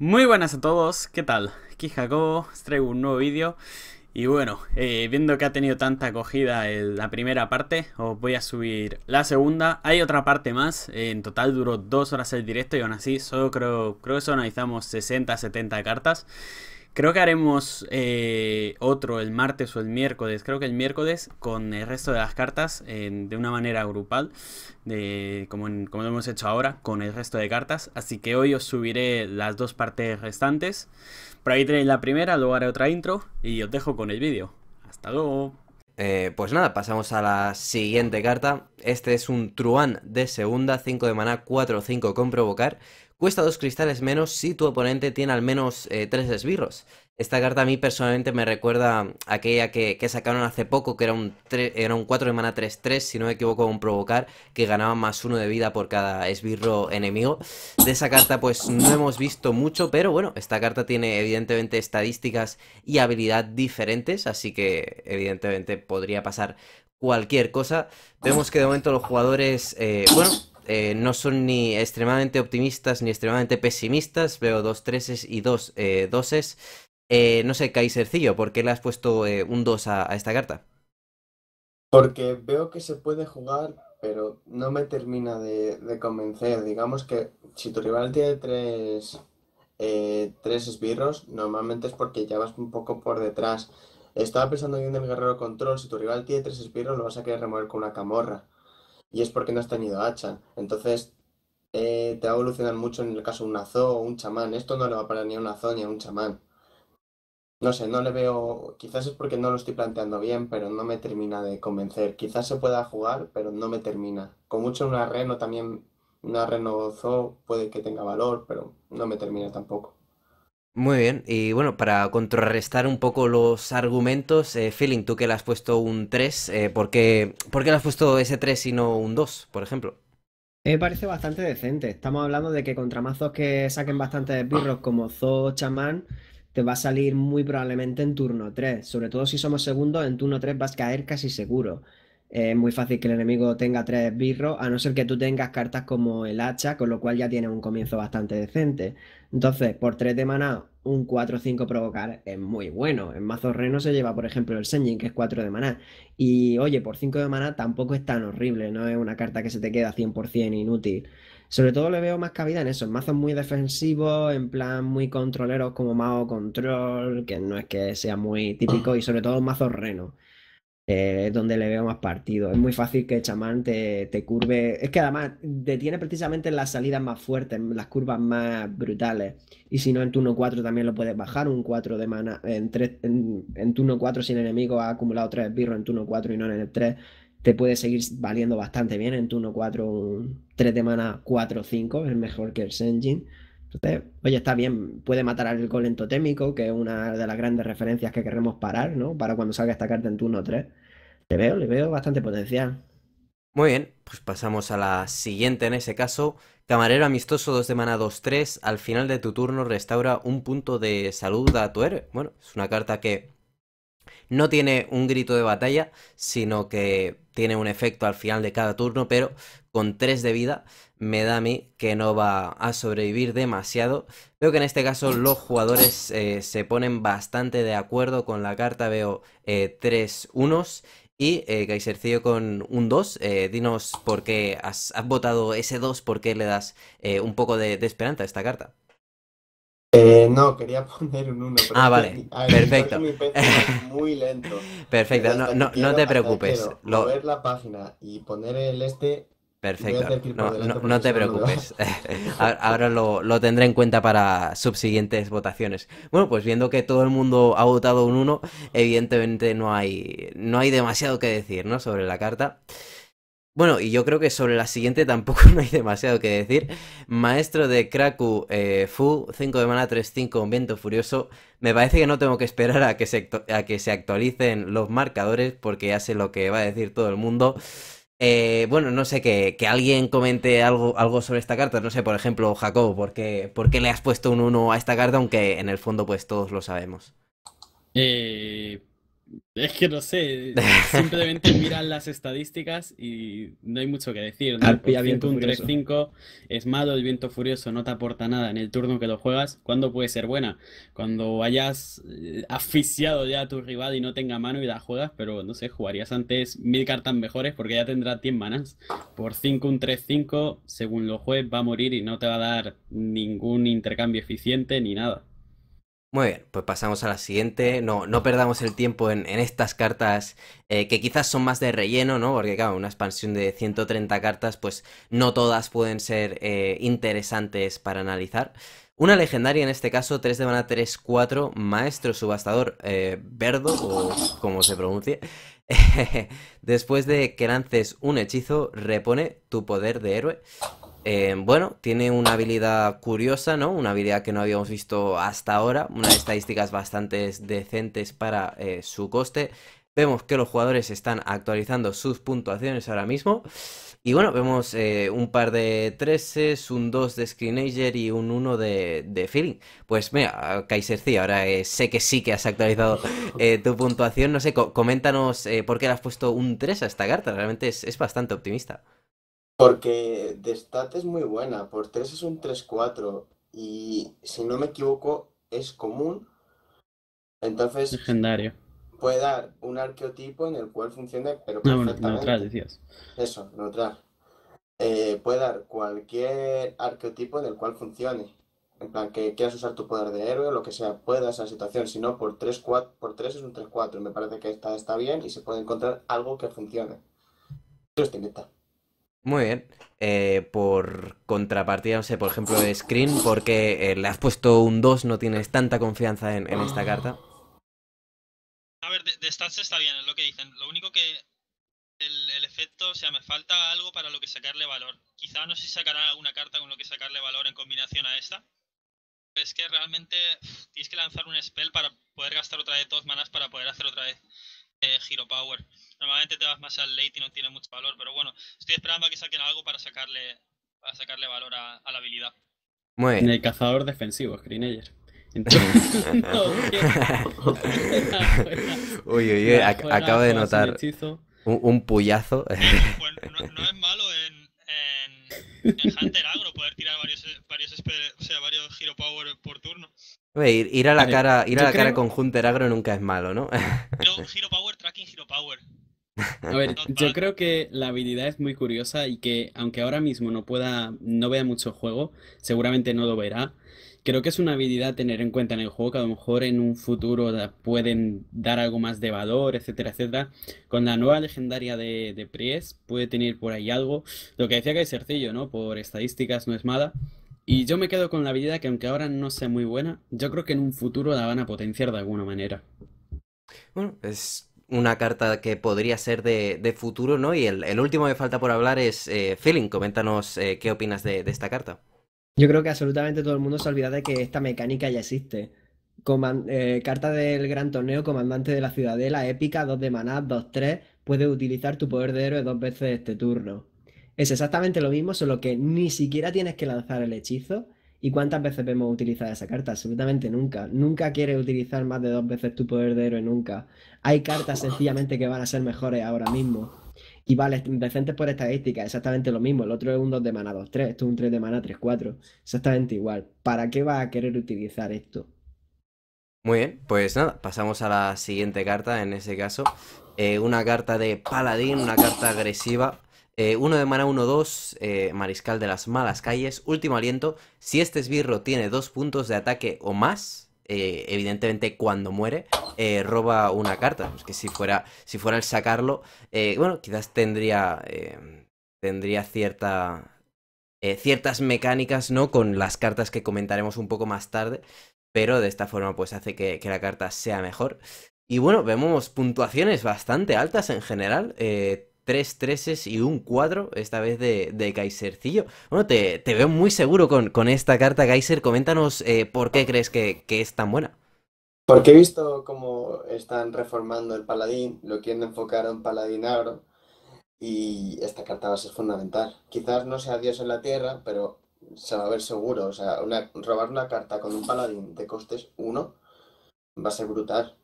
Muy buenas a todos, ¿qué tal? Aquí Jacobo, os traigo un nuevo vídeo y bueno, eh, viendo que ha tenido tanta acogida la primera parte, os voy a subir la segunda. Hay otra parte más, en total duró dos horas el directo y aún así solo creo, creo que solo analizamos 60-70 cartas. Creo que haremos eh, otro el martes o el miércoles. Creo que el miércoles con el resto de las cartas de una manera grupal, como, lo hemos hecho ahora con el resto de cartas. Así que hoy os subiré las dos partes restantes. Por ahí tenéis la primera, luego haré otra intro y os dejo con el vídeo. Hasta luego. Eh, pues nada, pasamos a la siguiente carta. Este es un Truán de segunda, 5 de maná, 4-5 con provocar. Cuesta dos cristales menos si tu oponente tiene al menos eh, tres esbirros. Esta carta a mí personalmente me recuerda aquella que, sacaron hace poco, que era un, era un 4 de mana 3-3, si no me equivoco, un provocar, que ganaba más uno de vida por cada esbirro enemigo. De esa carta pues no hemos visto mucho, pero bueno, esta carta tiene evidentemente estadísticas y habilidad diferentes, así que evidentemente podría pasar cualquier cosa. Vemos que de momento los jugadores, eh, bueno, eh, no son ni extremadamente optimistas ni extremadamente pesimistas. Veo dos treses y dos eh, doses. Eh, no sé, Kaisercillo, ¿por qué le has puesto eh, un 2 a, esta carta? Porque veo que se puede jugar, pero no me termina de, convencer. Digamos que si tu rival tiene tres, tres esbirros, normalmente es porque ya vas un poco por detrás. Estaba pensando bien del guerrero control, si tu rival tiene tres esbirros lo vas a querer remover con una camorra y es porque no has tenido hacha. Entonces, eh, te va a evolucionar mucho en el caso de un azo o un chamán. Esto no le va a parar ni a un azo ni a un chamán. No sé, no le veo. Quizás es porque no lo estoy planteando bien, pero no me termina de convencer. Quizás se pueda jugar, pero no me termina. Con mucho un reno también. Una zoo puede que tenga valor, pero no me termina tampoco. Muy bien, y bueno, para contrarrestar un poco los argumentos, Feeling, eh, tú que le has puesto un 3, eh, ¿por, qué, ¿por, qué, le has puesto ese 3 y no un 2, por ejemplo? Me parece bastante decente. Estamos hablando de que contra mazos que saquen bastantes burros, como Zoo Chamán, te va a salir muy probablemente en turno 3. Sobre todo si somos segundos, en turno 3 vas a caer casi seguro es muy fácil que el enemigo tenga tres birros, a no ser que tú tengas cartas como el hacha, con lo cual ya tienes un comienzo bastante decente. Entonces, por tres de maná, un 4-5 provocar es muy bueno. En mazo reno se lleva, por ejemplo, el Senjin, que es 4 de maná. Y oye, por 5 de maná tampoco es tan horrible, no es una carta que se te queda 100% inútil. Sobre todo le veo más cabida en eso, en mazos muy defensivos, en plan muy controleros como Mao Control, que no es que sea muy típico, y sobre todo en mazos reno eh, es donde le veo más partido. Es muy fácil que chamán te, curve. Es que además detiene precisamente las salidas más fuertes, las curvas más brutales. Y si no, en turno 4 también lo puedes bajar. Un 4 de mana. En, en, turno 4, sin enemigo, ha acumulado 3 birros en turno 4 y no en el 3. Te puede seguir valiendo bastante bien. En turno 4, un 3 de mana 4-5 es mejor que el engine oye, está bien, puede matar al golem entotémico, que es una de las grandes referencias que queremos parar, ¿no? Para cuando salga esta carta en turno 3. Le veo, le veo bastante potencial. Muy bien, pues pasamos a la siguiente en ese caso. Camarero amistoso 2 de mana 2-3. Al final de tu turno restaura un punto de salud a tu héroe. Bueno, es una carta que no tiene un grito de batalla, sino que tiene un efecto al final de cada turno, pero con 3 de vida me da a mí que no va a sobrevivir demasiado. Veo que en este caso los jugadores eh, se ponen bastante de acuerdo con la carta. Veo 3 eh, tres unos y eh, con un 2. Eh, dinos por qué has, votado ese 2, por qué le das un poco de, esperanza a esta carta. no, quería poner un 1. Ah, vale. Perfecto. muy lento. Perfecto, no, te preocupes. Lo... ver la página y poner el este Perfecto, no, te preocupes. Ahora lo, tendré en cuenta para subsiguientes votaciones. Bueno, pues viendo que todo el mundo ha votado un 1, evidentemente no hay, no hay demasiado que decir ¿no? sobre la carta. Bueno, y yo creo que sobre la siguiente tampoco no hay demasiado que decir. Maestro de Kraku, eh, Fu, 5 de mana, 3-5, viento furioso. Me parece que no tengo que esperar a que, se, a que se actualicen los marcadores porque ya sé lo que va a decir todo el mundo. Eh, bueno, no sé, que, alguien comente algo, algo sobre esta carta. No sé, por ejemplo, Jacob, ¿por ¿por qué le has puesto un 1 a esta carta? Aunque en el fondo, pues todos lo sabemos. Eh, es que no sé, simplemente miran las estadísticas y no hay mucho que decir. viento un 3-5 es malo, el viento furioso no te aporta nada en el turno que lo juegas. ¿Cuándo puede ser buena? Cuando hayas eh, asfixiado ya a tu rival y no tenga mano y la juegas, pero no sé, jugarías antes mil cartas mejores porque ya tendrá 100 manas. Por 5 un 3-5, según lo juegues, va a morir y no te va a dar ningún intercambio eficiente ni nada. Muy bien, pues pasamos a la siguiente. No, no perdamos el tiempo en, estas cartas eh, que quizás son más de relleno, ¿no? Porque claro, una expansión de 130 cartas, pues no todas pueden ser eh, interesantes para analizar. Una legendaria en este caso, 3 de mana 3-4, maestro subastador eh, Verdo, o como se pronuncie. Después de que lances un hechizo, repone tu poder de héroe. Em, bueno, tiene una habilidad curiosa, ¿no? Una habilidad que no habíamos visto hasta ahora, unas estadísticas bastante decentes para eh, su coste. Vemos que los jugadores están actualizando sus puntuaciones ahora mismo. Y bueno, vemos eh, un par de 3s, un 2 de Screenager y un 1 de, Feeling. Pues mira, Kaiser C, ahora eh, sé que sí que has actualizado tu puntuación. No sé, coméntanos por qué le has puesto un 3 a esta carta. Realmente es bastante optimista. Porque de es muy buena, por 3 es un 3-4 y si no me equivoco es común. Entonces... Legendario. Puede dar un arqueotipo en el cual funcione, pero perfectamente. No, neutral, decías. Eso, neutral. Eh, puede dar cualquier arqueotipo en el cual funcione. En plan, que quieras usar tu poder de héroe o lo que sea, pueda esa situación. Si no, por 3, por 3 es un 3-4. Me parece que está, está bien y se puede encontrar algo que funcione. es está muy bien. Eh, por contrapartida, no sé, por ejemplo, de Screen, porque eh, le has puesto un 2, no tienes tanta confianza en, esta carta. A ver, de, stats está bien, es lo que dicen. Lo único que el, efecto, o sea, me falta algo para lo que sacarle valor. Quizá no sé si sacará alguna carta con lo que sacarle valor en combinación a esta. es que realmente tienes que lanzar un spell para poder gastar otra vez dos manas para poder hacer otra vez eh, Hero Power. Normalmente te vas más al late y no tiene mucho valor, pero bueno, estoy esperando a que saquen algo para sacarle, para sacarle valor a, la habilidad. En el cazador defensivo, Screenager. Entonces, uy, uy, uy, acabo de notar un, un puyazo. no, es malo en, en, en, Hunter Agro poder tirar varios, varios, Hero Power por turno. ir, a la cara, ir a la cara con Hunter Agro nunca es malo, ¿no? Pero Power A ver, yo creo que la habilidad es muy curiosa y que aunque ahora mismo no pueda, no vea mucho juego, seguramente no lo verá. Creo que es una habilidad a tener en cuenta en el juego, que a lo mejor en un futuro pueden dar algo más de valor, etcétera, etcétera. Con la nueva legendaria de, de puede tener por ahí algo. Lo que decía que es sencillo, ¿no? Por estadísticas no es mala. Y yo me quedo con la habilidad que aunque ahora no sea muy buena, yo creo que en un futuro la van a potenciar de alguna manera. Bueno, es una carta que podría ser de, futuro, ¿no? Y el, último que falta por hablar es eh, Feeling. Coméntanos eh, qué opinas de, esta carta. Yo creo que absolutamente todo el mundo se olvida de que esta mecánica ya existe. Eh, carta del gran torneo, comandante de la ciudadela, épica, 2 de maná, 2-3, puedes utilizar tu poder de héroe dos veces este turno. Es exactamente lo mismo, solo que ni siquiera tienes que lanzar el hechizo, ¿Y cuántas veces vemos utilizar esa carta? Absolutamente nunca. Nunca quieres utilizar más de dos veces tu poder de héroe, nunca. Hay cartas sencillamente que van a ser mejores ahora mismo. Y vale, decentes por estadística, exactamente lo mismo. El otro es un 2 de mana 2-3, esto es un 3 de mana 3-4. Exactamente igual. ¿Para qué vas a querer utilizar esto? Muy bien, pues nada, pasamos a la siguiente carta, en ese caso. Eh, una carta de paladín, una carta agresiva, eh, uno de mana 1-2, eh, Mariscal de las Malas Calles, Último Aliento. Si este esbirro tiene dos puntos de ataque o más, eh, evidentemente cuando muere, roba una carta. es que si fuera, si fuera el sacarlo, bueno, quizás tendría, tendría cierta, ciertas mecánicas, ¿no? Con las cartas que comentaremos un poco más tarde. Pero de esta forma, pues hace que, la carta sea mejor. Y bueno, vemos puntuaciones bastante altas en general tres treses y un cuadro, esta vez de, Kaisercillo. Bueno, te, te, veo muy seguro con, esta carta, Kaiser. Coméntanos eh, por qué crees que, es tan buena. Porque he visto cómo están reformando el paladín, lo quieren enfocar a un paladín agro, y esta carta va a ser fundamental. Quizás no sea Dios en la tierra, pero se va a ver seguro. O sea, robar una carta con un paladín de costes 1 va a ser brutal.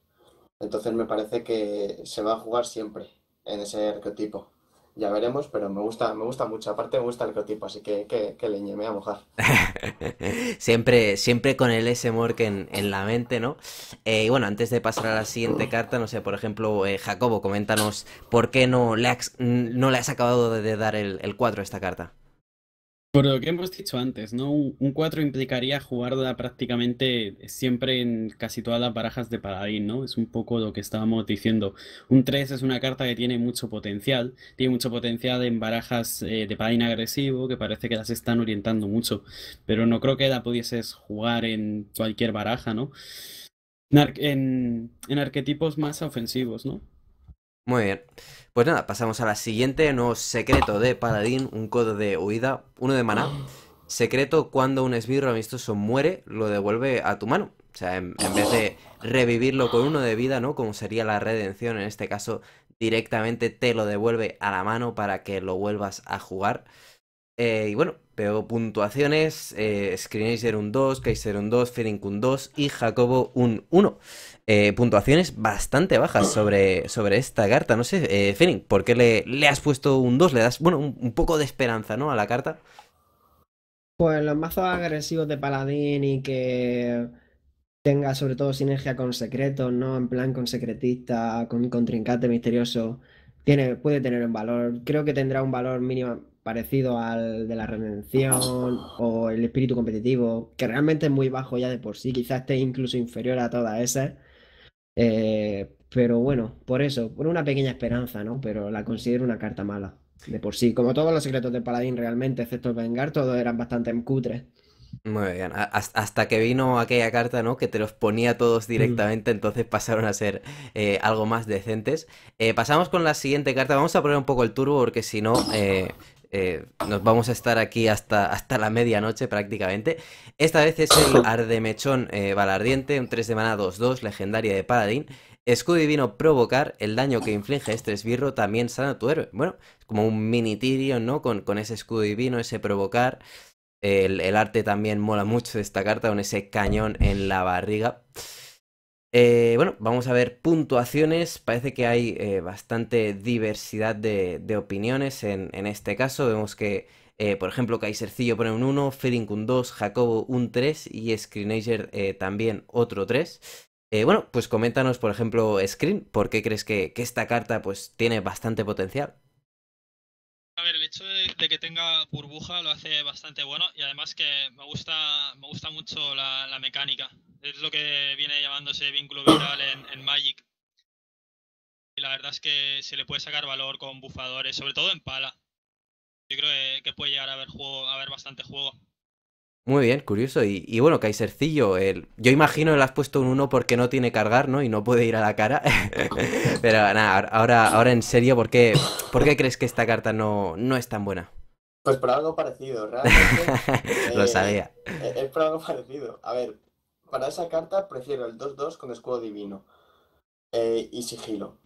Entonces me parece que se va a jugar siempre en ese arquetipo. Ya veremos, pero me gusta, me gusta mucho. Aparte me gusta el arquetipo, así que, que, me voy a mojar. siempre, siempre con el S-Mork en, la mente, ¿no? Eh, y bueno, antes de pasar a la siguiente carta, no sé, por ejemplo, eh, Jacobo, coméntanos por qué no le, has, no le has acabado de dar el, el 4 a esta carta. Por lo que hemos dicho antes, ¿no? Un 4 implicaría jugarla prácticamente siempre en casi todas las barajas de paladín, ¿no? Es un poco lo que estábamos diciendo. Un 3 es una carta que tiene mucho potencial, tiene mucho potencial en barajas eh, de paladín agresivo, que parece que las están orientando mucho, pero no creo que la pudieses jugar en cualquier baraja, ¿no? En, en arquetipos más ofensivos, ¿no? Muy bien. Pues nada, pasamos a la siguiente. no secreto de Paladín, un codo de huida, uno de maná. Secreto, cuando un esbirro amistoso muere, lo devuelve a tu mano. O sea, en, vez de revivirlo con uno de vida, ¿no? Como sería la redención, en este caso, directamente te lo devuelve a la mano para que lo vuelvas a jugar. Eh, y bueno, veo puntuaciones, eh, un 2, Kaiser un 2, Feeling un 2 y Jacobo un 1. Eh, puntuaciones bastante bajas ah. sobre, sobre esta carta. No sé, eh, ¿por qué le, has puesto un 2? Le das, bueno, un, poco de esperanza, ¿no? A la carta. Pues los mazos agresivos de Paladín y que tenga sobre todo sinergia con secretos, ¿no? En plan con secretista, con trincate misterioso, tiene, puede tener un valor. Creo que tendrá un valor mínimo parecido al de la redención o el espíritu competitivo, que realmente es muy bajo ya de por sí, quizás esté incluso inferior a todas esas eh, pero bueno, por eso, por una pequeña esperanza, ¿no? Pero la considero una carta mala, de por sí. Como todos los secretos del paladín realmente, excepto el Vengar, todos eran bastante cutres. Muy bien, hasta que vino aquella carta, ¿no? Que te los ponía todos mm. directamente, entonces pasaron a ser eh, algo más decentes. Eh, pasamos con la siguiente carta, vamos a poner un poco el turbo porque si no, eh, nos vamos a estar aquí hasta, hasta la medianoche prácticamente. Esta vez es el Ardemechón eh, Balardiente, un 3 de mana 2-2, legendaria de Paladín. Escudo divino provocar, el daño que inflige este esbirro también sana a tu héroe. Bueno, es como un mini tirio, ¿no? Con, con ese escudo divino, ese provocar. El, el arte también mola mucho de esta carta con ese cañón en la barriga. Eh, bueno, vamos a ver puntuaciones. Parece que hay eh, bastante diversidad de, opiniones en, este caso. Vemos que, eh, por ejemplo, Kaisercillo pone un 1, Fering un 2, Jacobo un 3 y Screenager también otro 3. bueno, pues coméntanos, por ejemplo, Screen, ¿por qué crees que, esta carta pues, tiene bastante potencial? A ver, el hecho de, que tenga burbuja lo hace bastante bueno y además que me gusta, me gusta mucho la mecánica. Es lo que viene llamándose vínculo viral en, Magic. Y la verdad es que se le puede sacar valor con bufadores, sobre todo en pala. Yo creo que, puede llegar a haber, juego, a haber bastante juego. Muy bien, curioso. Y, y bueno, Kaisercillo, el... yo imagino que le has puesto un 1 porque no tiene cargar, ¿no? Y no puede ir a la cara. Pero nada, ahora, ahora en serio, ¿por qué, ¿por qué crees que esta carta no, no es tan buena? Pues por algo parecido, realmente. Lo eh, sabía. Eh, es por algo parecido. A ver, para esa carta prefiero el 2-2 con escudo divino eh, y sigilo.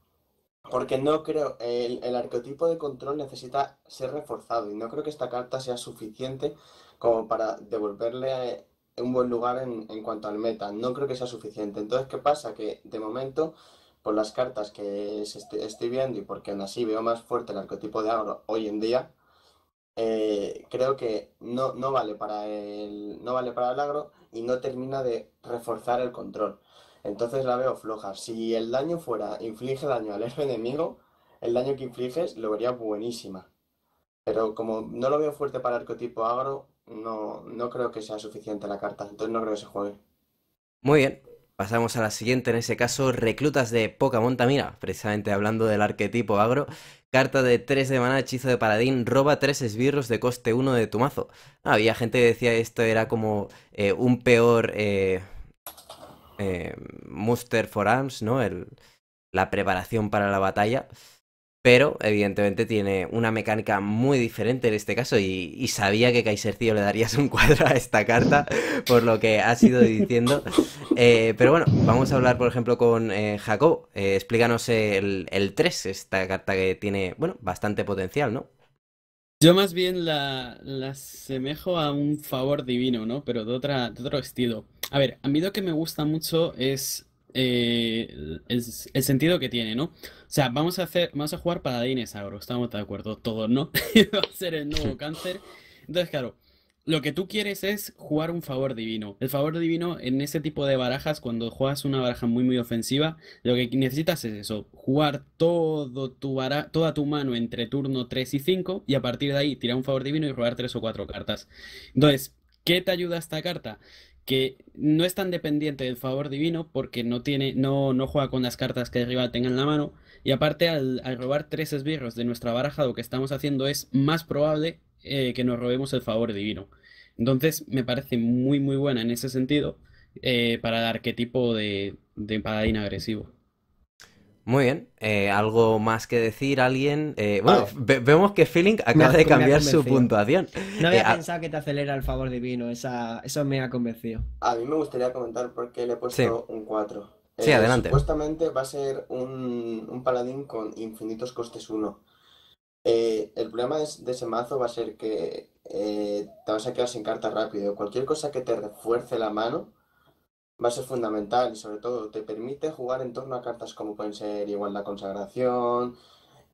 Porque no creo, el, arquetipo de control necesita ser reforzado y no creo que esta carta sea suficiente como para devolverle eh, un buen lugar en, cuanto al meta. No creo que sea suficiente. Entonces, ¿qué pasa? Que de momento, por las cartas que este, estoy viendo y porque aún así veo más fuerte el arquetipo de agro hoy en día, eh, creo que no, no, vale para el, no vale para el agro y no termina de reforzar el control. Entonces la veo floja. Si el daño fuera inflige daño al eje enemigo, el daño que infliges lo vería buenísima. Pero como no lo veo fuerte para arquetipo agro, no, no creo que sea suficiente la carta. Entonces no creo que se juegue. Muy bien. Pasamos a la siguiente, en ese caso, reclutas de Poca Monta mira precisamente hablando del arquetipo agro. Carta de 3 de mana hechizo de paladín, roba 3 esbirros de coste 1 de tu mazo. había gente que decía esto era como eh, un peor eh, eh, Muster for Arms, ¿no? la preparación para la batalla pero evidentemente tiene una mecánica muy diferente en este caso y, sabía que Kaisercillo le darías un cuadro a esta carta por lo que has ido diciendo. Eh, pero bueno, vamos a hablar por ejemplo con eh, Jacob. Eh, explícanos el, 3, esta carta que tiene, bueno, bastante potencial, ¿no? Yo más bien la, asemejo a un favor divino, ¿no? Pero de, de otro estilo. A ver, a mí lo que me gusta mucho es eh, el, sentido que tiene, ¿no? O sea, vamos a hacer, vamos a jugar para Dinesagro estamos de acuerdo todos, ¿no? Va a ser el nuevo cáncer. Entonces, claro, lo que tú quieres es jugar un favor divino. El favor divino en ese tipo de barajas, cuando juegas una baraja muy muy ofensiva, lo que necesitas es eso, jugar todo tu toda tu mano entre turno 3 y 5 y a partir de ahí tirar un favor divino y robar 3 o 4 cartas. Entonces, ¿qué te ayuda esta carta? que no es tan dependiente del favor divino porque no tiene, no, no juega con las cartas que el rival tenga en la mano. Y aparte, al, robar tres esbirros de nuestra baraja, lo que estamos haciendo es más probable eh, que nos robemos el favor divino. Entonces, me parece muy, muy buena en ese sentido eh, para el arquetipo de, de paladín agresivo. Muy bien. Eh, ¿Algo más que decir? ¿Alguien? Eh, bueno, ah. vemos que Feeling acaba de cambiar su puntuación. No había eh, ah, pensado que te acelera el favor divino. Esa, eso me ha convencido. A mí me gustaría comentar por qué le he puesto un 4. sí, adelante. Supuestamente va a ser un, paladín con infinitos costes 1. el problema de, de, ese mazo va a ser que te vas a quedar sin carta rápido. Cualquier cosa que te refuerce la mano va a ser fundamental y sobre todo te permite jugar en torno a cartas como pueden ser igual la consagración.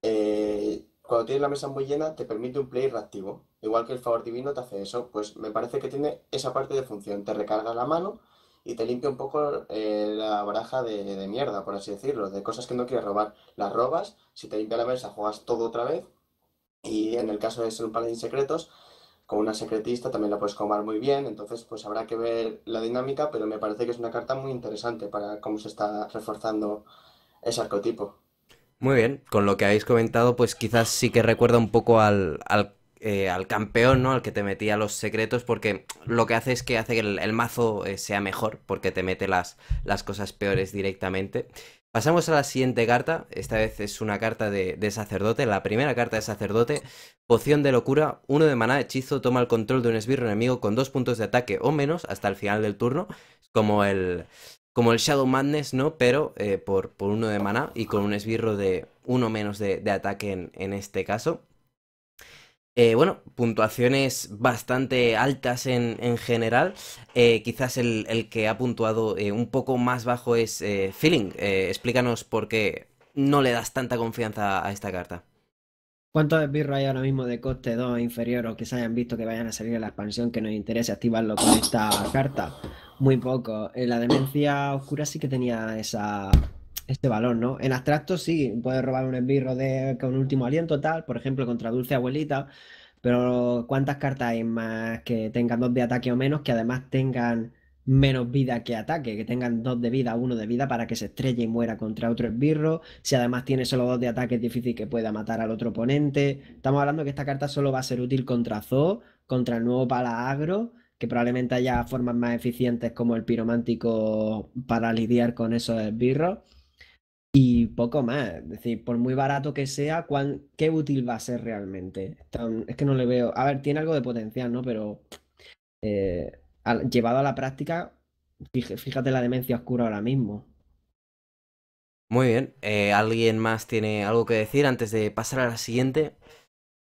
Eh, cuando tienes la mesa muy llena te permite un play reactivo. Igual que el favor divino te hace eso, pues me parece que tiene esa parte de función. Te recarga la mano y te limpia un poco eh, la baraja de, de, mierda, por así decirlo, de cosas que no quieres robar. Las robas, si te limpia la mesa juegas todo otra vez y en el caso de ser un paladín secretos con una secretista también la puedes comar muy bien, entonces pues habrá que ver la dinámica, pero me parece que es una carta muy interesante para cómo se está reforzando ese arquetipo. Muy bien, con lo que habéis comentado, pues quizás sí que recuerda un poco al, al, eh, campeón, ¿no? Al que te metía los secretos, porque lo que hace es que hace que el, mazo eh, sea mejor, porque te mete las, las cosas peores directamente. Pasamos a la siguiente carta. Esta vez es una carta de, sacerdote, la primera carta de sacerdote. Poción de locura, uno de maná, hechizo, toma el control de un esbirro enemigo con dos puntos de ataque o menos hasta el final del turno. Como el, como el Shadow Madness, ¿no? Pero eh, por, por, uno de maná y con un esbirro de uno menos de, de ataque en, en este caso. Eh, bueno, puntuaciones bastante altas en, general. Eh, quizás el, que ha puntuado eh, un poco más bajo es Feeling. explícanos por qué no le das tanta confianza a esta carta. ¿Cuántos esbirros hay ahora mismo de coste 2 inferior o que se hayan visto que vayan a salir en la expansión que nos interese activarlo con esta carta? Muy poco. la demencia oscura sí que tenía esa este valor, ¿no? En abstracto sí, puedes robar un esbirro de, con último aliento, tal, por ejemplo, contra Dulce Abuelita, pero ¿cuántas cartas hay más que tengan dos de ataque o menos, que además tengan menos vida que ataque, que tengan dos de vida, uno de vida para que se estrelle y muera contra otro esbirro. Si además tiene solo dos de ataque, es difícil que pueda matar al otro oponente. Estamos hablando que esta carta solo va a ser útil contra Zoo, contra el nuevo pala que probablemente haya formas más eficientes como el piromántico para lidiar con esos esbirros. Y poco más, es decir, por muy barato que sea, cuán, ¿qué útil va a ser realmente? es que no le veo. A ver, tiene algo de potencial, ¿no? Pero eh, llevado a la práctica, fíjate la demencia oscura ahora mismo. Muy bien. Eh, ¿Alguien más tiene algo que decir antes de pasar a la siguiente?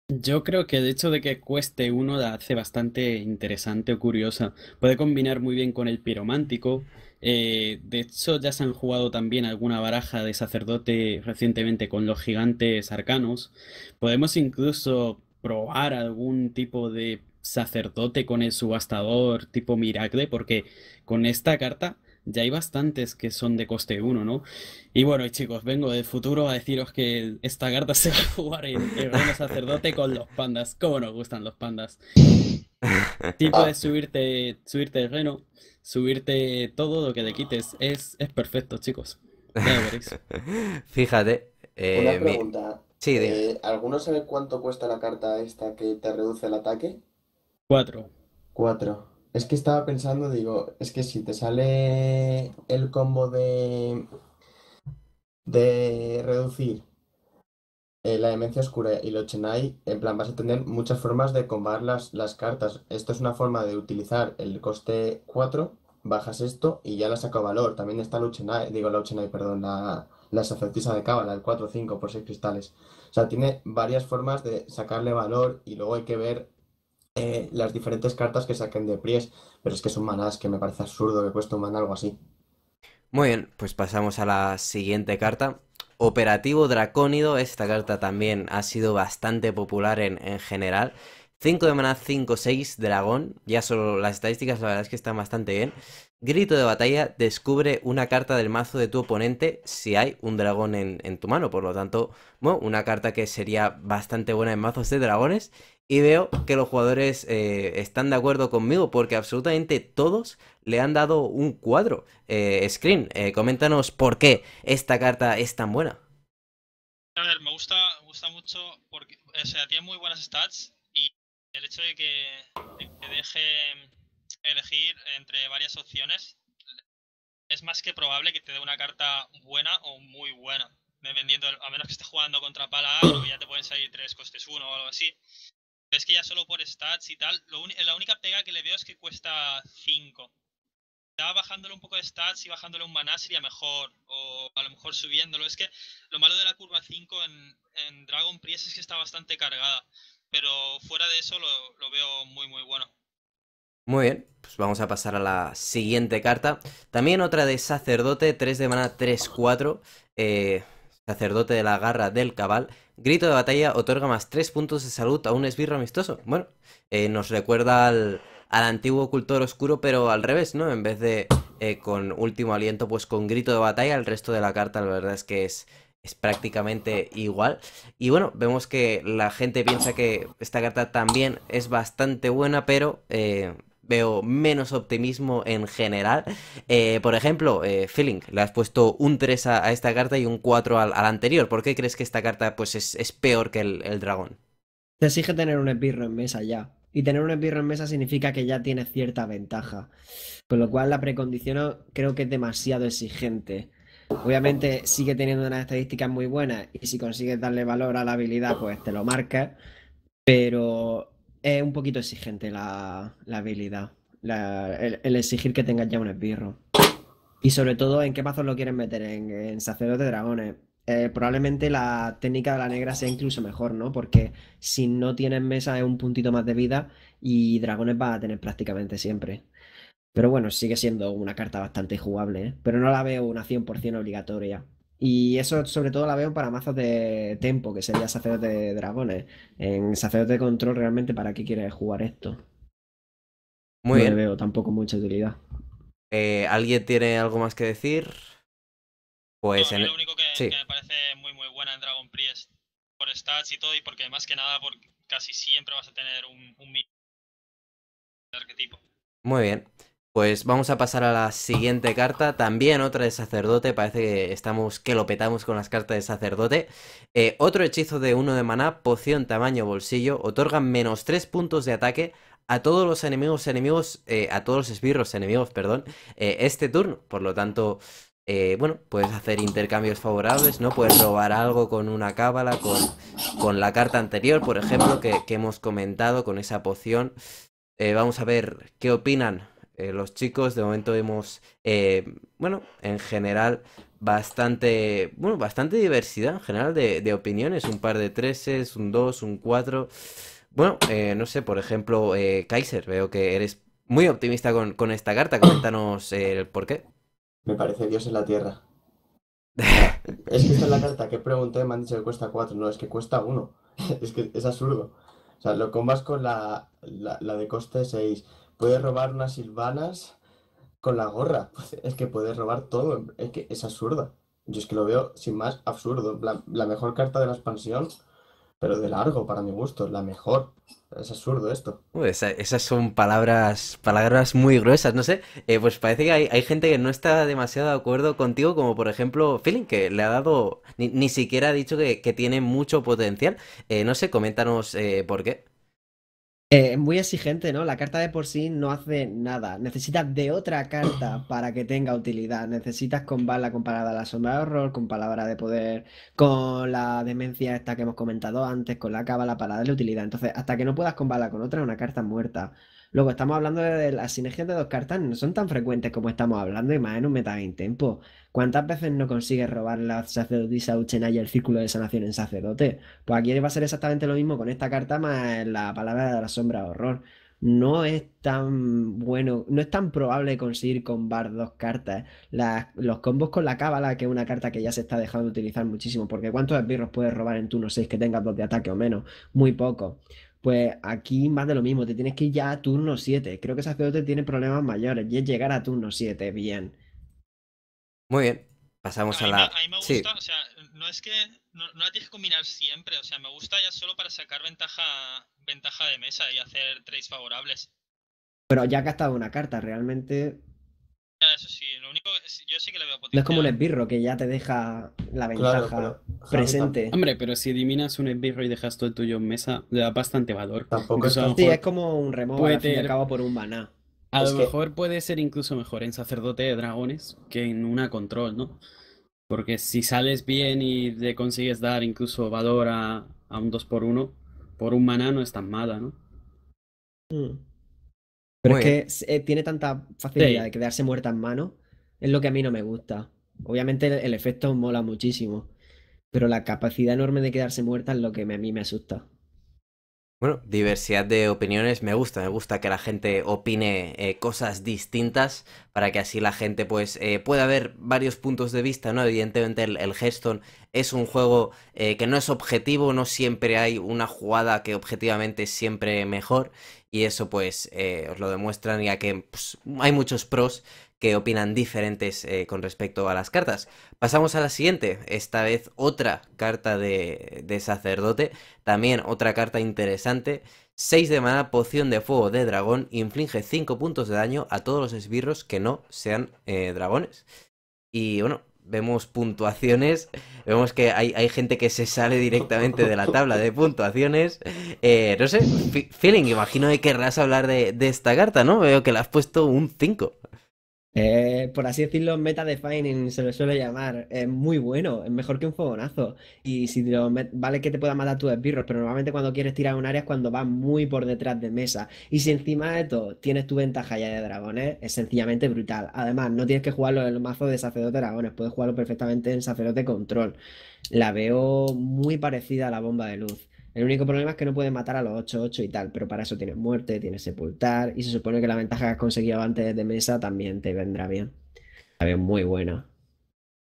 Yo creo que el hecho de que cueste uno la hace bastante interesante o curiosa. Puede combinar muy bien con el piromántico. Eh, de hecho, ya se han jugado también alguna baraja de sacerdote recientemente con los gigantes arcanos. Podemos incluso probar algún tipo de sacerdote con el subastador tipo Miracle, porque con esta carta ya hay bastantes que son de coste 1, ¿no? Y bueno, chicos, vengo del futuro a deciros que esta carta se va a jugar en el sacerdote con los pandas. ¿Cómo nos gustan los pandas? tipo puedes subirte, subirte el reno, subirte todo lo que le quites. Es, es perfecto, chicos. Fíjate. Eh, Una pregunta. Sí, eh, ¿Alguno sabe cuánto cuesta la carta esta que te reduce el ataque? Cuatro. Cuatro. Es que estaba pensando, digo, es que si te sale el combo de, de reducir eh, la demencia oscura y lo Chenai, en plan vas a tener muchas formas de combar las, las cartas. Esto es una forma de utilizar el coste 4, bajas esto y ya la saco valor. También está la Uchenai, digo la chenai, perdón, la, la sacerdotisa de cábala, el 4-5 por 6 cristales. O sea, tiene varias formas de sacarle valor y luego hay que ver eh, las diferentes cartas que saquen de Pries, pero es que son manadas que me parece absurdo que cueste un maná algo así. Muy bien, pues pasamos a la siguiente carta. Operativo Dracónido, esta carta también ha sido bastante popular en, general. 5 de maná, 5, 6, dragón. Ya solo las estadísticas la verdad es que están bastante bien. Grito de batalla, descubre una carta del mazo de tu oponente si hay un dragón en, en tu mano. Por lo tanto, bueno, una carta que sería bastante buena en mazos de dragones y veo que los jugadores eh, están de acuerdo conmigo porque absolutamente todos le han dado un cuadro. Eh, screen, eh, coméntanos por qué esta carta es tan buena. A ver, me gusta, mucho porque sea, tiene muy buenas stats y el hecho de que, te deje elegir entre varias opciones es más que probable que te dé una carta buena o muy buena. Dependiendo, a menos que esté jugando contra pala A, ya te pueden salir tres costes uno o algo así es que ya solo por stats y tal, la única pega que le veo es que cuesta 5. estaba bajándole un poco de stats y bajándole un maná sería mejor, o a lo mejor subiéndolo. Es que lo malo de la curva 5 en, Dragon Priest es que está bastante cargada, pero fuera de eso lo, lo veo muy muy bueno. Muy bien, pues vamos a pasar a la siguiente carta. También otra de sacerdote, 3 de maná, 3-4. Eh, sacerdote de la garra del cabal, grito de batalla otorga más 3 puntos de salud a un esbirro amistoso. Bueno, eh, nos recuerda al, al antiguo cultor oscuro, pero al revés, ¿no? En vez de eh, con último aliento, pues con grito de batalla, el resto de la carta la verdad es que es, es prácticamente igual. Y bueno, vemos que la gente piensa que esta carta también es bastante buena, pero... Eh, veo menos optimismo en general. Eh, por ejemplo, eh, Feeling, le has puesto un 3 a, esta carta y un 4 al, anterior. ¿Por qué crees que esta carta pues, es, peor que el, dragón? Te exige tener un esbirro en mesa ya. Y tener un esbirro en mesa significa que ya tienes cierta ventaja. Con lo cual la precondición creo que es demasiado exigente. Obviamente sigue teniendo unas estadísticas muy buenas y si consigues darle valor a la habilidad pues te lo marca, Pero es un poquito exigente la, habilidad. el, exigir que tengas ya un esbirro. Y sobre todo, ¿en qué mazos lo quieren meter? En, sacerdote de dragones. Eh, probablemente la técnica de la negra sea incluso mejor, ¿no? Porque si no tienes mesa es un puntito más de vida y dragones vas a tener prácticamente siempre. Pero bueno, sigue siendo una carta bastante jugable, ¿eh? pero no la veo una 100% obligatoria. Y eso sobre todo la veo para mazas de tempo, que sería sacerdote de dragones. En sacerdote de control, realmente, ¿para qué quieres jugar esto? Muy bien. veo tampoco mucha utilidad. Eh, ¿Alguien tiene algo más que decir? Pues Lo e- único que, sí. me parece muy muy buena en Dragon Priest por stats y todo, y porque más que nada por casi siempre vas a tener un, un arquetipo. Muy bien. Pues vamos a pasar a la siguiente carta, también otra de sacerdote, parece que estamos que lo petamos con las cartas de sacerdote. Eh, otro hechizo de uno de maná, poción tamaño bolsillo, otorga menos 3 puntos de ataque a todos los enemigos enemigos, eh, a todos los esbirros enemigos, perdón, eh, este turno. Por lo tanto, bueno, puedes hacer intercambios favorables, ¿no? Puedes robar algo con una cábala, con, con la carta anterior, por ejemplo, que, hemos comentado, con esa poción. vamos a ver qué opinan eh, los chicos. De momento vemos, eh, bueno, en general bastante, bueno, bastante diversidad en general de, opiniones. Un par de treses, un dos, un cuatro. Bueno, eh, no sé, por ejemplo, Kaiser, veo que eres muy optimista con, con esta carta. Cuéntanos el por qué. Me parece Dios en la Tierra. es que esta es la carta que pregunté, me han dicho que cuesta cuatro. no, es que cuesta uno. es que es absurdo. O sea, lo combas con la, la, la de coste 6 puedes robar unas silvanas con la gorra. Es que puedes robar todo. Es que es absurdo. Yo es que lo veo sin más absurdo. La, mejor carta de la expansión, pero de largo, para mi gusto. La mejor. Es absurdo esto. esas son palabras, palabras muy gruesas, no sé. Eh, pues parece que hay, gente que no está demasiado de acuerdo contigo, como por ejemplo Feeling, que le ha dado, ni, ni siquiera ha dicho que, tiene mucho potencial. Eh, no sé, coméntanos eh, por qué. Es eh, muy exigente, ¿no? La carta de por sí no hace nada. Necesitas de otra carta para que tenga utilidad. Necesitas combarla con palabra la sombra de horror, con palabra de poder, con la demencia esta que hemos comentado antes, con la cábala para darle utilidad. Entonces, hasta que no puedas combarla con otra, es una carta muerta. Luego, estamos hablando de, las sinergias de dos cartas, no son tan frecuentes como estamos hablando, y más en un meta en tempo. ¿Cuántas veces no consigue robar la sacerdotisa Uchenaya y el círculo de sanación en sacerdote? Pues aquí va a ser exactamente lo mismo con esta carta más la palabra de la sombra horror. No es tan bueno, no es tan probable conseguir con dos cartas. los combos con la cábala, que es una carta que ya se está dejando de utilizar muchísimo, porque ¿cuántos esbirros puedes robar en turno 6 que tengas dos de ataque o menos? Muy poco. Pues aquí más de lo mismo, te tienes que ir ya a turno 7. Creo que sacerdote tiene problemas mayores y es llegar a turno 7, bien muy bien. Pasamos a, la. A mí me gusta, o sea, no es que. No, la tienes que combinar siempre, o sea, me gusta ya solo para sacar ventaja, ventaja de mesa y hacer trades favorables. Pero ya que ha una carta, realmente. Eso sí, lo único que yo sí que le veo potencial. No es como un esbirro que ya te deja la ventaja presente. Hombre, pero si eliminas un esbirro y dejas todo el tuyo en mesa, le da bastante valor. Tampoco es Sí, es como un remover, y al por un maná. A lo mejor puede ser incluso mejor en sacerdote de dragones que en una control, ¿no? Porque si sales bien y le consigues dar incluso valor a, un 2x1, por un mana no es tan mala, ¿no? Mm. Pero es que eh, tiene tanta facilidad de quedarse muerta en mano, es lo que a mí no me gusta. Obviamente el, efecto mola muchísimo, pero la capacidad enorme de quedarse muerta es lo que a mí me asusta. Bueno, diversidad de opiniones, me gusta, me gusta que la gente opine eh, cosas distintas para que así la gente pues eh, pueda ver varios puntos de vista, ¿no? Evidentemente el, Hearthstone es un juego eh, que no es objetivo, no siempre hay una jugada que objetivamente es siempre mejor y eso pues os lo demuestran ya que pues, hay muchos pros que opinan diferentes eh, con respecto a las cartas. Pasamos a la siguiente, esta vez otra carta de, sacerdote, también otra carta interesante. 6 de mana, poción de fuego de dragón, inflige 5 puntos de daño a todos los esbirros que no sean eh, dragones. Y bueno, vemos puntuaciones, vemos que hay, gente que se sale directamente de la tabla de puntuaciones. Eh, no sé, feeling, imagino que querrás hablar de, de esta carta, ¿no? Veo que le has puesto un 5. Eh, por así decirlo, meta defining se le suele llamar. Es muy bueno, es mejor que un fogonazo. Y si vale que te pueda matar tus esbirros, pero normalmente cuando quieres tirar un área es cuando vas muy por detrás de mesa. Y si encima de todo tienes tu ventaja ya de dragones, es sencillamente brutal. Además, no tienes que jugarlo en el mazo de sacerdote dragones, puedes jugarlo perfectamente en sacerdote control. La veo muy parecida a la bomba de luz. El único problema es que no pueden matar a los 8-8 y tal, pero para eso tienes muerte, tienes sepultar, y se supone que la ventaja que has conseguido antes de mesa también te vendrá bien. Está bien, muy buena.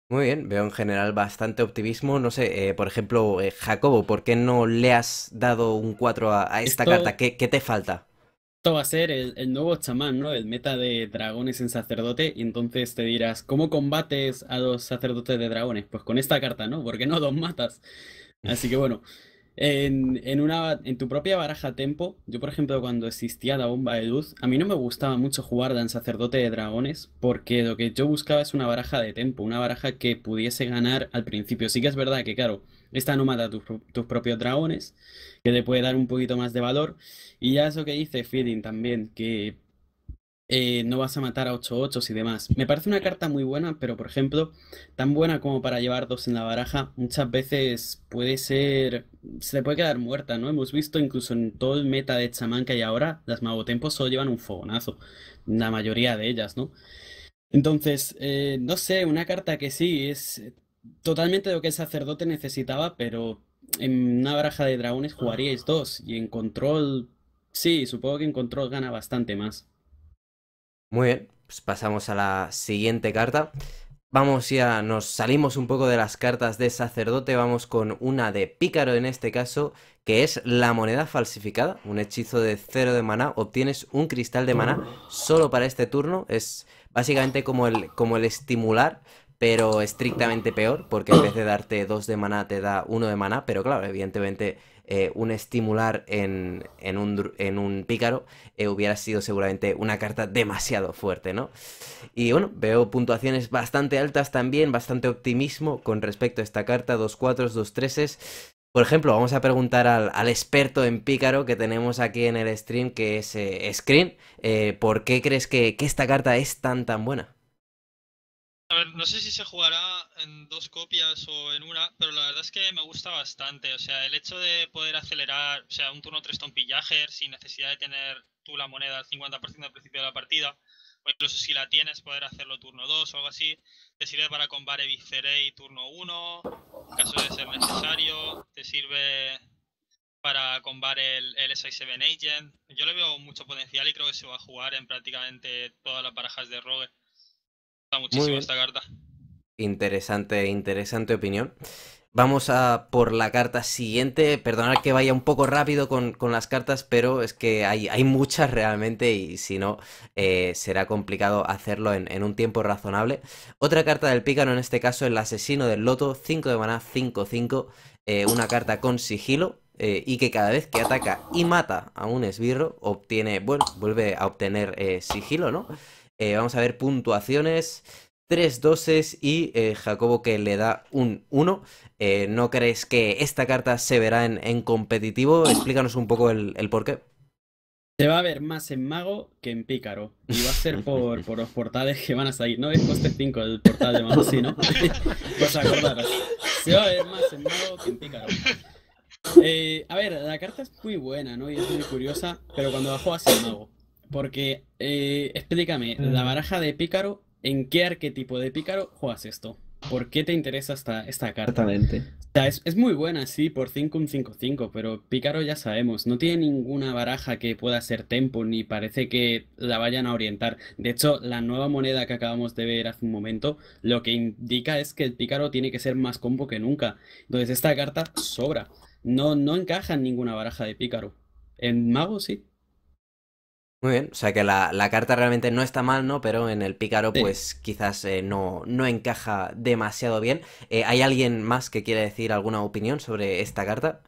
Muy bien, veo en general bastante optimismo. No sé, eh, por ejemplo, eh, Jacobo, ¿por qué no le has dado un 4 a, esta carta? ¿Qué, te falta? Esto va a ser el, nuevo chamán, ¿no? El meta de dragones en sacerdote. Y entonces te dirás, ¿cómo combates a dos sacerdotes de dragones? Pues con esta carta, ¿no? Porque no dos matas. Así que bueno en, una, en tu propia baraja tempo, yo por ejemplo cuando existía la bomba de luz, a mí no me gustaba mucho jugar Dan Sacerdote de Dragones porque lo que yo buscaba es una baraja de tempo, una baraja que pudiese ganar al principio. Sí que es verdad que claro, esta no mata tus, tus propios dragones, que te puede dar un poquito más de valor. Y ya eso que dice feeding también, que eh, no vas a matar a 8-8 y demás. Me parece una carta muy buena, pero por ejemplo, tan buena como para llevar dos en la baraja, muchas veces puede ser. Se le puede quedar muerta, ¿no? Hemos visto incluso en todo el meta de Chamanca y ahora, las magotempos solo llevan un fogonazo. La mayoría de ellas, ¿no? Entonces, eh, no sé, una carta que sí, es totalmente lo que el sacerdote necesitaba, pero en una baraja de dragones jugaríais dos, y en control. Sí, supongo que en control gana bastante más. Muy bien, pues pasamos a la siguiente carta. Vamos ya, nos salimos un poco de las cartas de sacerdote, vamos con una de pícaro en este caso, que es la moneda falsificada, un hechizo de cero de maná, obtienes un cristal de maná solo para este turno, es básicamente como el, como el estimular, pero estrictamente peor, porque en vez de darte dos de maná te da uno de maná, pero claro, evidentemente eh, un estimular en, un, pícaro eh, hubiera sido seguramente una carta demasiado fuerte, ¿no? Y bueno, veo puntuaciones bastante altas también, bastante optimismo con respecto a esta carta, dos 4 dos treses. Por ejemplo, vamos a preguntar al, experto en pícaro que tenemos aquí en el stream, que es eh, Screen, ¿por qué crees que esta carta es tan tan buena? A ver, no sé si se jugará en dos copias o en una, pero la verdad es que me gusta bastante. O sea, el hecho de poder acelerar, o sea, un turno 3 ton sin necesidad de tener tú la moneda al 50% al principio de la partida, o incluso si la tienes, poder hacerlo turno 2 o algo así, te sirve para combar y turno 1, en caso de ser necesario, te sirve para combar el, el SI7 Agent. Yo le veo mucho potencial y creo que se va a jugar en prácticamente todas las barajas de Rogue muchísimo esta carta. Interesante, interesante opinión. Vamos a por la carta siguiente. Perdonad que vaya un poco rápido con, las cartas, pero es que hay, muchas realmente y si no, eh, será complicado hacerlo en, un tiempo razonable. Otra carta del pícaro, en este caso el asesino del loto, 5 de maná, 5-5, eh, una carta con sigilo. Eh, y que cada vez que ataca y mata a un esbirro, obtiene, bueno, vuelve a obtener sigilo, ¿no? Eh, vamos a ver puntuaciones. 3 doses y eh, Jacobo que le da un 1. Eh, ¿No crees que esta carta se verá en, competitivo? Explícanos un poco el, porqué. Se va a ver más en mago que en pícaro. Y va a ser por, por los portales que van a salir. No es coste 5 el portal de mago, sí, ¿no? pues acordaros. Se va a ver más en mago que en pícaro. a ver, la carta es muy buena, ¿no? Y es muy curiosa, pero cuando la juegas en mago porque, eh, explícame, la mm. baraja de pícaro, ¿en qué arquetipo de pícaro juegas esto? ¿Por qué te interesa esta, esta carta? Exactamente. es, muy buena, sí, por 5 un 5-5, pero Pícaro ya sabemos, no tiene ninguna baraja que pueda ser tempo ni parece que la vayan a orientar. De hecho, la nueva moneda que acabamos de ver hace un momento lo que indica es que el Pícaro tiene que ser más combo que nunca. Entonces, esta carta sobra. No, no encaja en ninguna baraja de Pícaro. En Mago sí. Muy bien, o sea que la, carta realmente no está mal, ¿no? Pero en el pícaro, pues quizás eh, no, no encaja demasiado bien. Eh, ¿Hay alguien más que quiera decir alguna opinión sobre esta carta?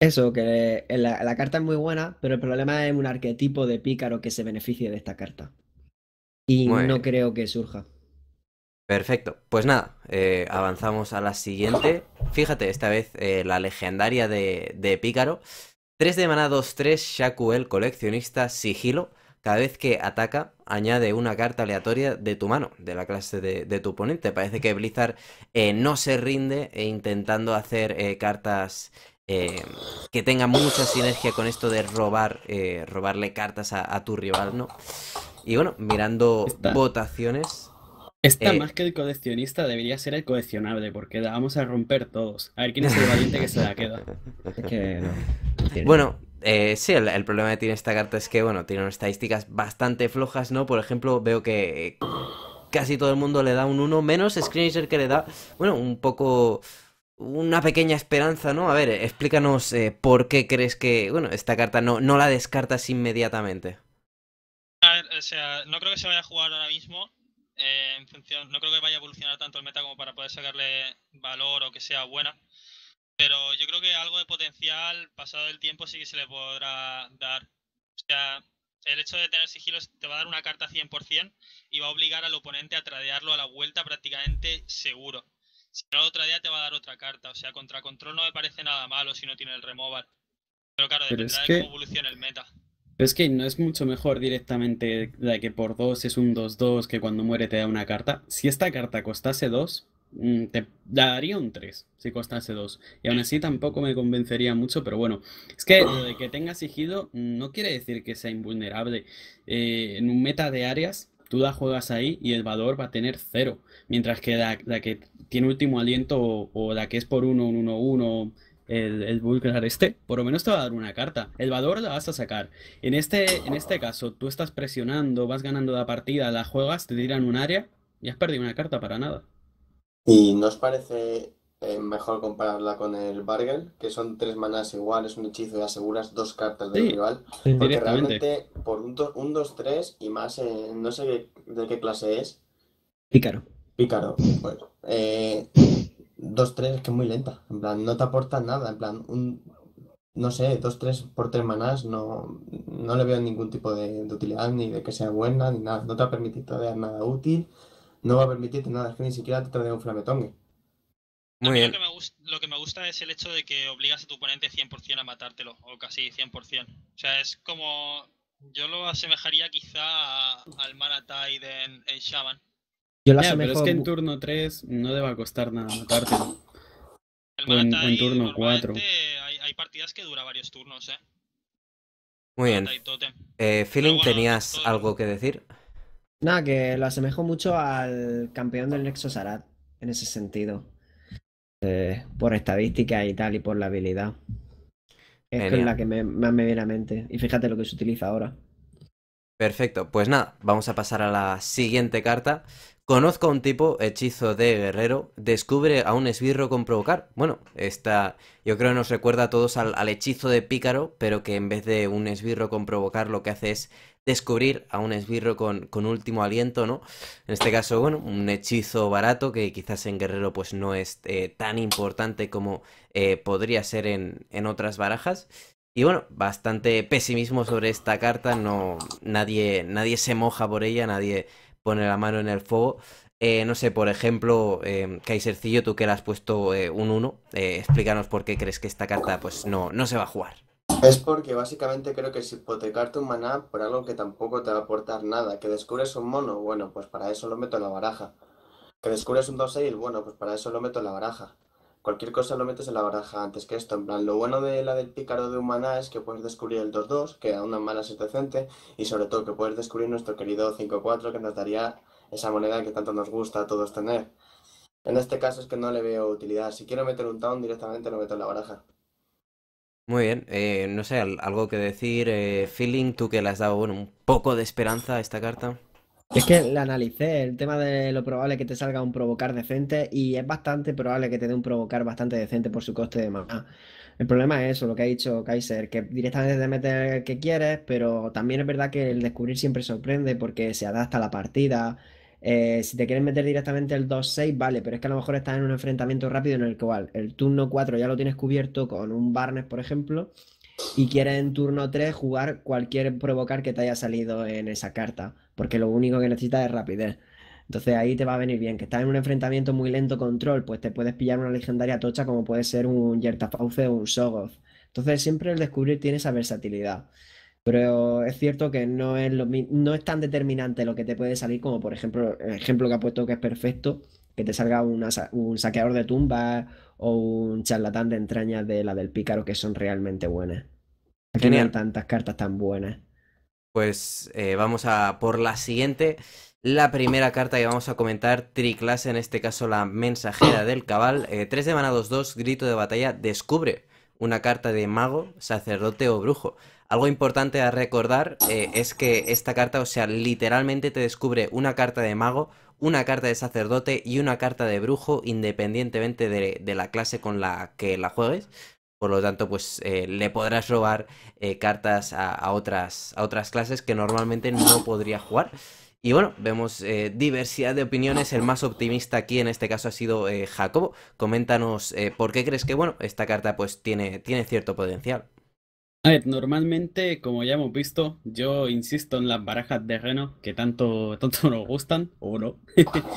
Eso, que eh, la, carta es muy buena, pero el problema es un arquetipo de pícaro que se beneficie de esta carta. Y no creo que surja. Perfecto, pues nada, avanzamos a la siguiente. Fíjate, esta vez la legendaria de, de Pícaro. 3 de mana 2-3, Shaku el coleccionista, sigilo. Cada vez que ataca, añade una carta aleatoria de tu mano, de la clase de, tu oponente. Parece que Blizzard eh, no se rinde eh, intentando hacer eh, cartas que tengan mucha sinergia con esto de robar, robarle cartas a, tu rival, ¿no? Y bueno, mirando votaciones, esta eh, más que el coleccionista debería ser el coleccionable, porque la vamos a romper todos. A ver quién es el valiente que se la queda. bueno, eh, sí, el, problema que tiene esta carta es que, bueno, tiene unas estadísticas bastante flojas, ¿no? Por ejemplo, veo que eh, casi todo el mundo le da un 1, menos Screenager que le da, bueno, un poco... Una pequeña esperanza, ¿no? A ver, explícanos por qué crees que, bueno, esta carta no, no la descartas inmediatamente. A ver, o sea, no creo que se vaya a jugar ahora mismo, eh, en función, no creo que vaya a evolucionar tanto el meta como para poder sacarle valor o que sea buena. Pero yo creo que algo de potencial, pasado el tiempo, sí que se le podrá dar. O sea, el hecho de tener sigilos te va a dar una carta 100% y va a obligar al oponente a tradearlo a la vuelta prácticamente seguro. Si no, otra tradea te va a dar otra carta. O sea, contra control no me parece nada malo si no tiene el removal. Pero claro, dependerá de cómo evolucione el meta. Pero es que no es mucho mejor directamente de que por 2 es un 2-2 que cuando muere te da una carta. Si esta carta costase 2, mm, te daría un 3 si costase 2. Y aún así tampoco me convencería mucho, pero bueno. Es que lo de que tenga sigilo mm, no quiere decir que sea invulnerable. Eh, en un meta de áreas, tú la juegas ahí y el valor va a tener 0. Mientras que la, que tiene último aliento o, la que es por 1, un 1-1 el, el Vulgar este, por lo menos te va a dar una carta. El valor la vas a sacar. En este, en este caso, tú estás presionando, vas ganando la partida, la juegas, te tiran un área y has perdido una carta para nada. ¿Y nos parece eh, mejor compararla con el Bargel, que son tres manas iguales, un hechizo y aseguras dos cartas del rival. Porque realmente por un 2-3 y más, eh, no sé de qué clase es. Pícaro. Pícaro. Bueno, eh, 2-3 que es muy lenta. En plan, no te aporta nada. En plan, un, no sé, 2-3 por 3 manás no, le veo ningún tipo de, utilidad, ni de que sea buena, ni nada. No te va a permitir traer nada útil, no va a permitirte nada. Es que ni siquiera te trae un flametongue. Muy bien. Lo que, me gusta, es el hecho de que obligas a tu oponente 100% a matártelo, o casi 100%. O sea, es como. Yo lo asemejaría quizá al Manatai en, en Shaman yo asemejo... pero es que en turno 3 no deba costar nada matarte. en, turno 4. Hay, partidas que dura varios turnos, ¿eh? Muy bien. Eh, Feeling, ¿tenías algo que decir? Nada, que lo asemejo mucho al campeón del Nexo Sarat, en ese sentido. Eh, por estadística y tal, y por la habilidad. Es la que más me viene a mente. Y fíjate lo que se utiliza ahora. Perfecto, pues nada, vamos a pasar a la siguiente carta, Conozco a un tipo, hechizo de guerrero, descubre a un esbirro con provocar. Bueno, esta yo creo que nos recuerda a todos al, hechizo de pícaro, pero que en vez de un esbirro con provocar lo que hace es descubrir a un esbirro con, último aliento, ¿no? En este caso, bueno, un hechizo barato que quizás en guerrero pues no es eh, tan importante como eh, podría ser en, en otras barajas. Y bueno, bastante pesimismo sobre esta carta, no, nadie, nadie se moja por ella, nadie poner la mano en el fuego. Eh, no sé, por ejemplo, eh, Kaisercillo, tú que le has puesto eh, un 1, eh, explícanos por qué crees que esta carta pues no, no se va a jugar. Es porque básicamente creo que es hipotecarte un maná por algo que tampoco te va a aportar nada. Que descubres un mono, bueno, pues para eso lo meto en la baraja. Que descubres un 2-6, bueno, pues para eso lo meto en la baraja cualquier cosa lo metes en la baraja antes que esto. En plan, lo bueno de la del pícaro de humana es que puedes descubrir el 2-2, que a una mala es decente, y sobre todo que puedes descubrir nuestro querido 5-4, que nos daría esa moneda que tanto nos gusta a todos tener. En este caso es que no le veo utilidad. Si quiero meter un down directamente lo meto en la baraja. Muy bien, eh, no sé, algo que decir, eh, Feeling, tú que le has dado un poco de esperanza a esta carta. Es que la analicé, el tema de lo probable que te salga un provocar decente y es bastante probable que te dé un provocar bastante decente por su coste de mana. El problema es eso, lo que ha dicho Kaiser, que directamente te metes el que quieres, pero también es verdad que el descubrir siempre sorprende porque se adapta a la partida. Eh, si te quieres meter directamente el 2-6, vale, pero es que a lo mejor estás en un enfrentamiento rápido en el cual el turno 4 ya lo tienes cubierto con un Barnes, por ejemplo, y quieres en turno 3 jugar cualquier provocar que te haya salido en esa carta porque lo único que necesitas es rapidez. Entonces ahí te va a venir bien. Que estás en un enfrentamiento muy lento control, pues te puedes pillar una legendaria tocha como puede ser un Yertafauce o un Sogoth. Entonces siempre el descubrir tiene esa versatilidad. Pero es cierto que no es, no es tan determinante lo que te puede salir como por ejemplo el ejemplo que ha puesto que es perfecto, que te salga un saqueador de tumbas o un charlatán de entrañas de la del pícaro que son realmente buenas. Aquí tantas cartas tan buenas pues eh, vamos a por la siguiente. La primera carta que vamos a comentar, triclase, en este caso la mensajera del cabal. 3 eh, de mana 2-2, grito de batalla, descubre una carta de mago, sacerdote o brujo. Algo importante a recordar eh, es que esta carta, o sea, literalmente te descubre una carta de mago, una carta de sacerdote y una carta de brujo, independientemente de, de la clase con la que la juegues. Por lo tanto, pues eh, le podrás robar eh, cartas a, otras, a otras clases que normalmente no podría jugar. Y bueno, vemos eh, diversidad de opiniones. El más optimista aquí en este caso ha sido Jacobo. Coméntanos por qué crees que bueno, esta carta pues tiene, tiene cierto potencial. A ver, normalmente, como ya hemos visto, yo insisto en las barajas de reno que tanto, tanto nos gustan, o no.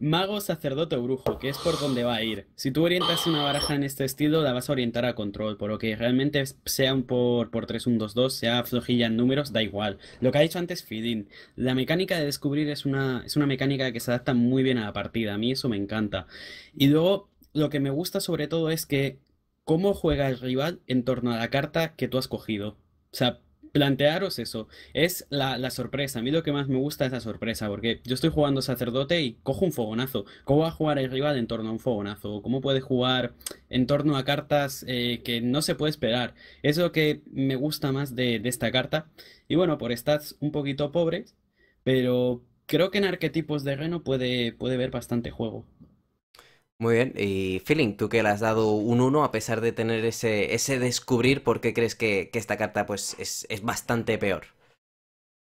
Mago, sacerdote brujo, que es por donde va a ir. Si tú orientas una baraja en este estilo, la vas a orientar a control, por lo que realmente sea por, por 3, 1, 2, 2, sea flojilla en números, da igual. Lo que ha dicho antes Fidin, la mecánica de descubrir es una, es una mecánica que se adapta muy bien a la partida, a mí eso me encanta. Y luego, lo que me gusta sobre todo es que cómo juega el rival en torno a la carta que tú has cogido. O sea, plantearos eso. Es la, sorpresa. A mí lo que más me gusta es la sorpresa, porque yo estoy jugando sacerdote y cojo un fogonazo. ¿Cómo va a jugar el rival en torno a un fogonazo? ¿Cómo puede jugar en torno a cartas eh, que no se puede esperar? Es lo que me gusta más de, esta carta. Y bueno, por stats un poquito pobres, pero creo que en arquetipos de reno puede, puede ver bastante juego. Muy bien, y Feeling, tú que le has dado un 1 a pesar de tener ese, ese descubrir, ¿por qué crees que, esta carta pues es, bastante peor?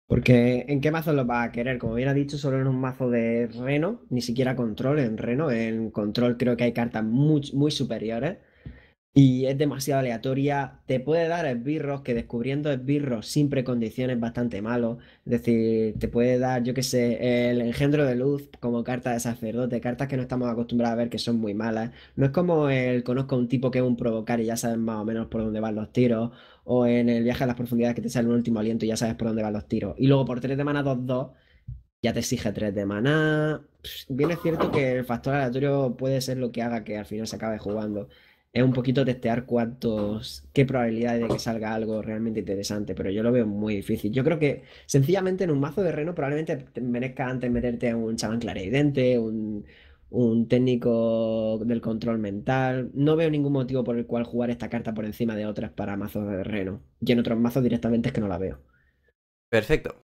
Porque en qué mazo lo va a querer, como bien ha dicho, solo en un mazo de Reno, ni siquiera control en Reno, en control creo que hay cartas muy, muy superiores y es demasiado aleatoria. Te puede dar esbirros, que descubriendo esbirros sin precondiciones bastante malo. Es decir, te puede dar, yo qué sé, el engendro de luz como carta de sacerdote, cartas que no estamos acostumbrados a ver que son muy malas. No es como el conozco a un tipo que es un provocar y ya sabes más o menos por dónde van los tiros. O en el viaje a las profundidades que te sale un último aliento y ya sabes por dónde van los tiros. Y luego por 3 de mana 2-2 ya te exige 3 de maná. Bien es cierto que el factor aleatorio puede ser lo que haga que al final se acabe jugando es un poquito testear cuántos, qué probabilidad de que salga algo realmente interesante, pero yo lo veo muy difícil. Yo creo que sencillamente en un mazo de reno probablemente merezca antes meterte a un chamán clarividente, un, un técnico del control mental. No veo ningún motivo por el cual jugar esta carta por encima de otras para mazos de reno. Y en otros mazos directamente es que no la veo. Perfecto.